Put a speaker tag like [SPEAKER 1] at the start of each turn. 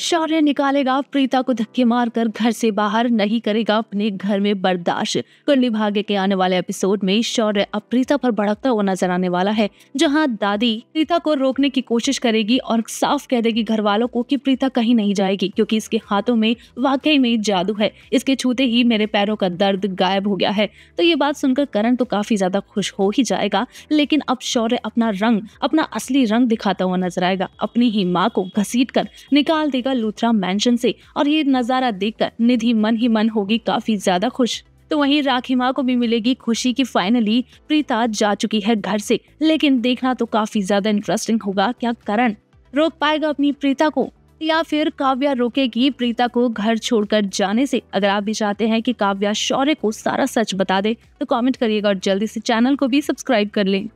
[SPEAKER 1] शौर्य निकालेगा प्रीता को धक्के मारकर घर से बाहर नहीं करेगा अपने घर में बर्दाश्त कुंडली भाग्य के आने वाले एपिसोड में शौर्य अब प्रीता पर भड़कता हुआ नजर आने वाला है जहां दादी प्रीता को रोकने की कोशिश करेगी और साफ कह देगी घर वालों को कि प्रीता कहीं नहीं जाएगी क्योंकि इसके हाथों में वाकई में जादू है इसके छूते ही मेरे पैरों का दर्द गायब हो गया है तो ये बात सुनकर करण तो काफी ज्यादा खुश हो ही जाएगा लेकिन अब शौर्य अपना रंग अपना असली रंग दिखाता हुआ नजर आएगा अपनी ही माँ को घसीट कर निकाल देगा जाएगा लूथरा मैंशन से और ये नज़ारा देखकर निधि मन ही मन होगी काफी ज्यादा खुश तो वहीं राखी माँ को भी मिलेगी खुशी की फाइनली प्रीता जा चुकी है घर से लेकिन देखना तो काफी ज्यादा इंटरेस्टिंग होगा क्या करण रोक पाएगा अपनी प्रीता को या फिर काव्या रोकेगी प्रीता को घर छोड़कर जाने से अगर आप भी चाहते हैं कि काव्या शौर्य को सारा सच बता दे तो कमेंट करिएगा और जल्दी से चैनल को भी सब्सक्राइब कर लें